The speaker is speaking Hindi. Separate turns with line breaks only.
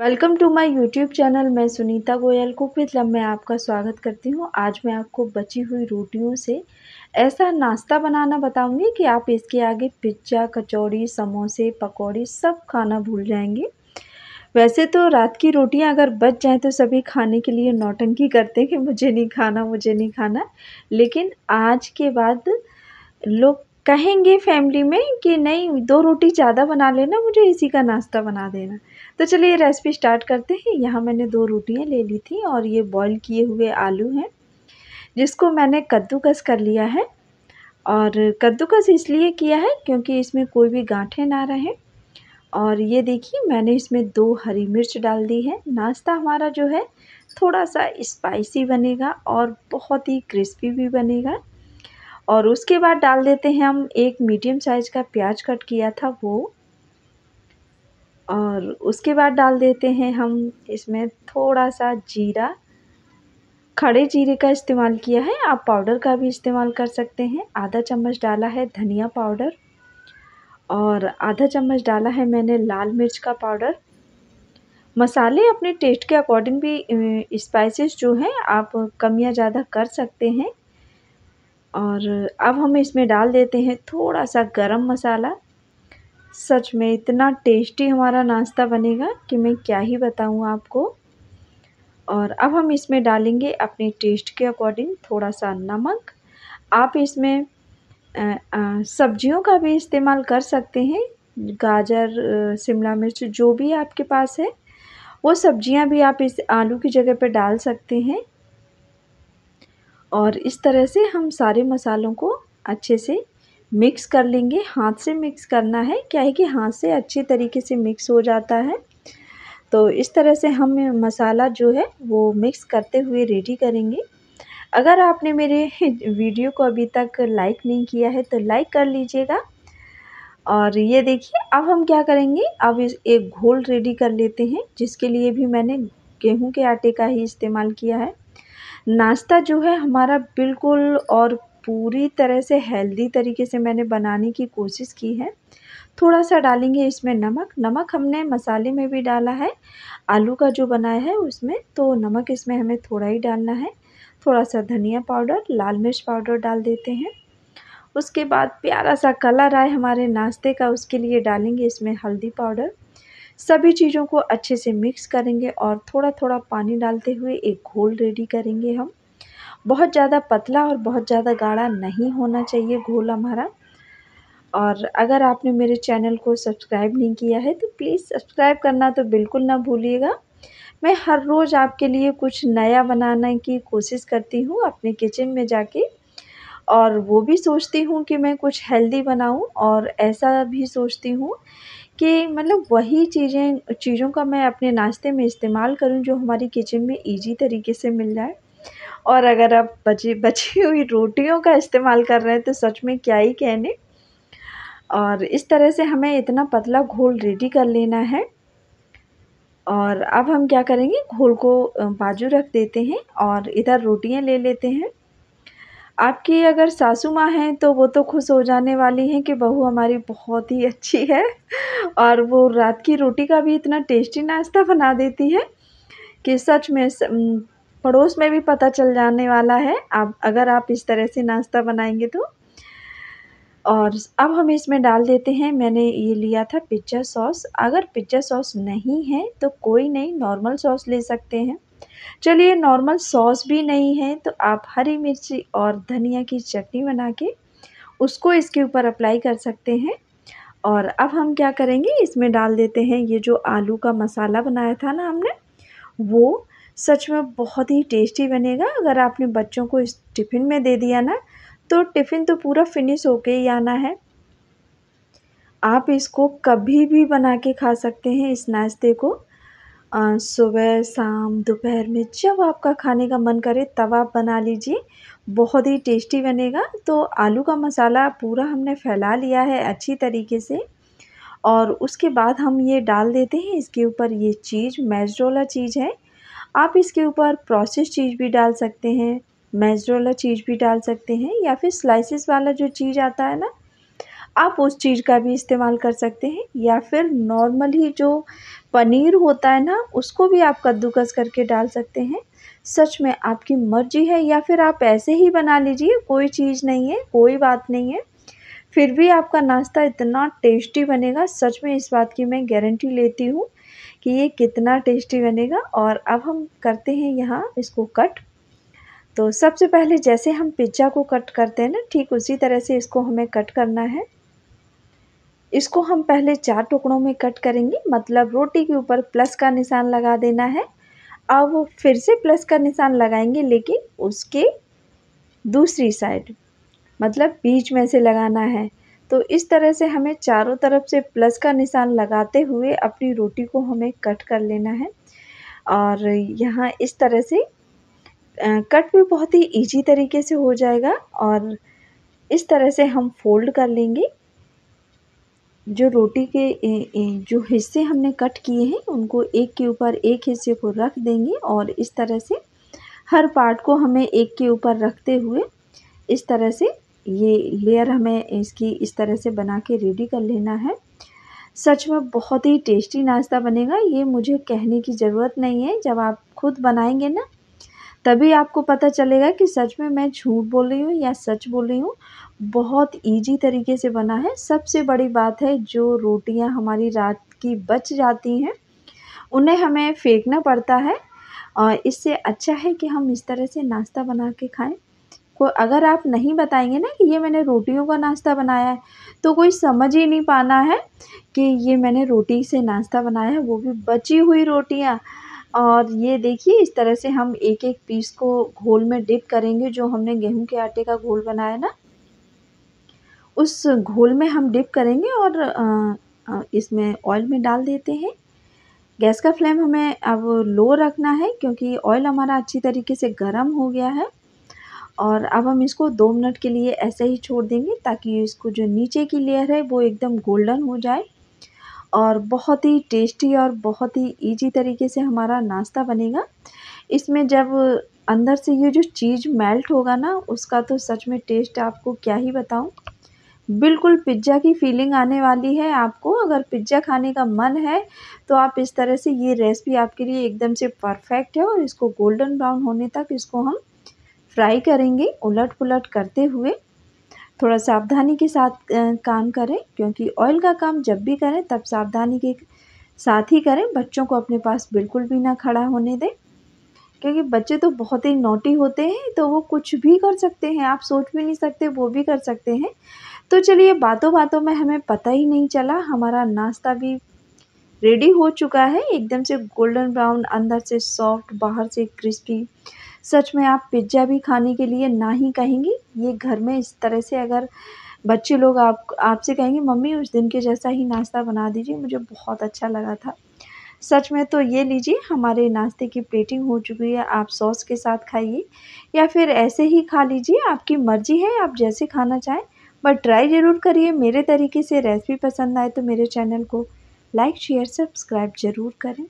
welcome to my YouTube channel मैं Sunita Goyal cook with love में आपका स्वागत करती हूँ आज मैं आपको बची हुई रोटियों से ऐसा नाश्ता बनाना बताऊँगी कि आप इसके आगे पिज्ज़ा कचौड़ी समोसे पकौड़े सब खाना भूल जाएंगे वैसे तो रात की रोटियाँ अगर बच जाएँ तो सभी खाने के लिए नौटंकी करते हैं कि मुझे नहीं खाना मुझे नहीं खाना लेकिन आज के बाद लोग कहेंगे फैमिली में कि नहीं दो रोटी ज़्यादा बना लेना मुझे इसी का नाश्ता बना देना तो चलिए रेसिपी स्टार्ट करते हैं यहाँ मैंने दो रोटियाँ ले ली थी और ये बॉईल किए हुए आलू हैं जिसको मैंने कद्दूकस कर लिया है और कद्दूकस इसलिए किया है क्योंकि इसमें कोई भी गांठें ना रहे और ये देखिए मैंने इसमें दो हरी मिर्च डाल दी है नाश्ता हमारा जो है थोड़ा सा स्पाइसी बनेगा और बहुत ही क्रिस्पी भी बनेगा और उसके बाद डाल देते हैं हम एक मीडियम साइज़ का प्याज कट किया था वो और उसके बाद डाल देते हैं हम इसमें थोड़ा सा जीरा खड़े जीरे का इस्तेमाल किया है आप पाउडर का भी इस्तेमाल कर सकते हैं आधा चम्मच डाला है धनिया पाउडर और आधा चम्मच डाला है मैंने लाल मिर्च का पाउडर मसाले अपने टेस्ट के अकॉर्डिंग भी स्पाइसेस जो हैं आप कम या ज़्यादा कर सकते हैं और अब हम इसमें डाल देते हैं थोड़ा सा गरम मसाला सच में इतना टेस्टी हमारा नाश्ता बनेगा कि मैं क्या ही बताऊँ आपको और अब हम इसमें डालेंगे अपने टेस्ट के अकॉर्डिंग थोड़ा सा नमक आप इसमें सब्जियों का भी इस्तेमाल कर सकते हैं गाजर शिमला मिर्च जो भी आपके पास है वो सब्जियां भी आप इस आलू की जगह पर डाल सकते हैं और इस तरह से हम सारे मसालों को अच्छे से मिक्स कर लेंगे हाथ से मिक्स करना है क्या है कि हाथ से अच्छे तरीके से मिक्स हो जाता है तो इस तरह से हम मसाला जो है वो मिक्स करते हुए रेडी करेंगे अगर आपने मेरे वीडियो को अभी तक लाइक नहीं किया है तो लाइक कर लीजिएगा और ये देखिए अब हम क्या करेंगे अब एक घोल रेडी कर लेते हैं जिसके लिए भी मैंने गेहूं के आटे का ही इस्तेमाल किया है नाश्ता जो है हमारा बिल्कुल और पूरी तरह से हेल्दी तरीके से मैंने बनाने की कोशिश की है थोड़ा सा डालेंगे इसमें नमक नमक हमने मसाले में भी डाला है आलू का जो बनाया है उसमें तो नमक इसमें हमें थोड़ा ही डालना है थोड़ा सा धनिया पाउडर लाल मिर्च पाउडर डाल देते हैं उसके बाद प्यारा सा कलर आए हमारे नाश्ते का उसके लिए डालेंगे इसमें हल्दी पाउडर सभी चीज़ों को अच्छे से मिक्स करेंगे और थोड़ा थोड़ा पानी डालते हुए एक घोल रेडी करेंगे हम बहुत ज़्यादा पतला और बहुत ज़्यादा गाढ़ा नहीं होना चाहिए घोल हमारा और अगर आपने मेरे चैनल को सब्सक्राइब नहीं किया है तो प्लीज़ सब्सक्राइब करना तो बिल्कुल ना भूलिएगा मैं हर रोज़ आपके लिए कुछ नया बनाने की कोशिश करती हूँ अपने किचन में जाके और वो भी सोचती हूँ कि मैं कुछ हेल्दी बनाऊँ और ऐसा भी सोचती हूँ कि मतलब वही चीज़ें चीज़ों का मैं अपने नाश्ते में इस्तेमाल करूँ जो हमारी किचन में ईजी तरीके से मिल जाए और अगर आप बची बची हुई रोटियों का इस्तेमाल कर रहे हैं तो सच में क्या ही कहने और इस तरह से हमें इतना पतला घोल रेडी कर लेना है और अब हम क्या करेंगे घोल को बाजू रख देते हैं और इधर रोटियां ले लेते हैं आपकी अगर सासू माँ हैं तो वो तो खुश हो जाने वाली हैं कि बहू हमारी बहुत ही अच्छी है और वो रात की रोटी का भी इतना टेस्टी नाश्ता बना देती है कि सच में पड़ोस में भी पता चल जाने वाला है आप अगर आप इस तरह से नाश्ता बनाएंगे तो और अब हम इसमें डाल देते हैं मैंने ये लिया था पिज्जा सॉस अगर पिज्जा सॉस नहीं है तो कोई नहीं नॉर्मल सॉस ले सकते हैं चलिए नॉर्मल सॉस भी नहीं है तो आप हरी मिर्ची और धनिया की चटनी बना के उसको इसके ऊपर अप्लाई कर सकते हैं और अब हम क्या करेंगे इसमें डाल देते हैं ये जो आलू का मसाला बनाया था ना हमने वो सच में बहुत ही टेस्टी बनेगा अगर आपने बच्चों को इस टिफ़िन में दे दिया ना तो टिफ़िन तो पूरा फिनिश होके ही आना है आप इसको कभी भी बना के खा सकते हैं इस नाश्ते को सुबह शाम दोपहर में जब आपका खाने का मन करे तब आप बना लीजिए बहुत ही टेस्टी बनेगा तो आलू का मसाला पूरा हमने फैला लिया है अच्छी तरीके से और उसके बाद हम ये डाल देते हैं इसके ऊपर ये चीज़ मैजरोला चीज़ है आप इसके ऊपर प्रोसेस चीज़ भी डाल सकते हैं वाला चीज़ भी डाल सकते हैं या फिर स्लाइसिस वाला जो चीज़ आता है ना आप उस चीज़ का भी इस्तेमाल कर सकते हैं या फिर नॉर्मल ही जो पनीर होता है ना उसको भी आप कद्दूकस करके डाल सकते हैं सच में आपकी मर्जी है या फिर आप ऐसे ही बना लीजिए कोई चीज़ नहीं है कोई बात नहीं है फिर भी आपका नाश्ता इतना टेस्टी बनेगा सच में इस बात की मैं गारंटी लेती हूँ कि ये कितना टेस्टी बनेगा और अब हम करते हैं यहाँ इसको कट तो सबसे पहले जैसे हम पिज्ज़ा को कट करते हैं ना ठीक उसी तरह से इसको हमें कट करना है इसको हम पहले चार टुकड़ों में कट करेंगे मतलब रोटी के ऊपर प्लस का निशान लगा देना है अब फिर से प्लस का निशान लगाएंगे लेकिन उसके दूसरी साइड मतलब बीच में से लगाना है तो इस तरह से हमें चारों तरफ से प्लस का निशान लगाते हुए अपनी रोटी को हमें कट कर लेना है और यहाँ इस तरह से कट भी बहुत ही इजी तरीके से हो जाएगा और इस तरह से हम फोल्ड कर लेंगे जो रोटी के जो हिस्से हमने कट किए हैं उनको एक के ऊपर एक हिस्से को रख देंगे और इस तरह से हर पार्ट को हमें एक के ऊपर रखते हुए इस तरह से ये लेयर हमें इसकी इस तरह से बना के रेडी कर लेना है सच में बहुत ही टेस्टी नाश्ता बनेगा ये मुझे कहने की ज़रूरत नहीं है जब आप खुद बनाएंगे ना तभी आपको पता चलेगा कि सच में मैं झूठ बोल रही हूँ या सच बोल रही हूँ बहुत इजी तरीके से बना है सबसे बड़ी बात है जो रोटियाँ हमारी रात की बच जाती हैं उन्हें हमें फेंकना पड़ता है और इससे अच्छा है कि हम इस तरह से नाश्ता बना के खाएँ को अगर आप नहीं बताएंगे ना कि ये मैंने रोटियों का नाश्ता बनाया है तो कोई समझ ही नहीं पाना है कि ये मैंने रोटी से नाश्ता बनाया है वो भी बची हुई रोटियाँ और ये देखिए इस तरह से हम एक एक पीस को घोल में डिप करेंगे जो हमने गेहूं के आटे का घोल बनाया ना उस घोल में हम डिप करेंगे और इसमें ऑयल में डाल देते हैं गैस का फ्लेम हमें अब लो रखना है क्योंकि ऑयल हमारा अच्छी तरीके से गर्म हो गया है और अब हम इसको दो मिनट के लिए ऐसे ही छोड़ देंगे ताकि इसको जो नीचे की लेयर है वो एकदम गोल्डन हो जाए और बहुत ही टेस्टी और बहुत ही इजी तरीके से हमारा नाश्ता बनेगा इसमें जब अंदर से ये जो चीज़ मेल्ट होगा ना उसका तो सच में टेस्ट आपको क्या ही बताऊं बिल्कुल पिज्ज़ा की फीलिंग आने वाली है आपको अगर पिज्ज़ा खाने का मन है तो आप इस तरह से ये रेसिपी आपके लिए एकदम से परफेक्ट है और इसको गोल्डन ब्राउन होने तक इसको हम फ्राई करेंगे उलट पुलट करते हुए थोड़ा सावधानी के साथ काम करें क्योंकि ऑयल का काम जब भी करें तब सावधानी के साथ ही करें बच्चों को अपने पास बिल्कुल भी ना खड़ा होने दें क्योंकि बच्चे तो बहुत ही नोटी होते हैं तो वो कुछ भी कर सकते हैं आप सोच भी नहीं सकते वो भी कर सकते हैं तो चलिए बातों बातों में हमें पता ही नहीं चला हमारा नाश्ता भी रेडी हो चुका है एकदम से गोल्डन ब्राउन अंदर से सॉफ्ट बाहर से क्रिस्पी सच में आप पिज्ज़ा भी खाने के लिए ना ही कहेंगी ये घर में इस तरह से अगर बच्चे लोग आप आपसे कहेंगे मम्मी उस दिन के जैसा ही नाश्ता बना दीजिए मुझे बहुत अच्छा लगा था सच में तो ये लीजिए हमारे नाश्ते की प्लेटिंग हो चुकी है आप सॉस के साथ खाइए या फिर ऐसे ही खा लीजिए आपकी मर्ज़ी है आप जैसे खाना चाहें बट ट्राई ज़रूर करिए मेरे तरीके से रेसिपी पसंद आए तो मेरे चैनल को लाइक शेयर सब्सक्राइब ज़रूर करें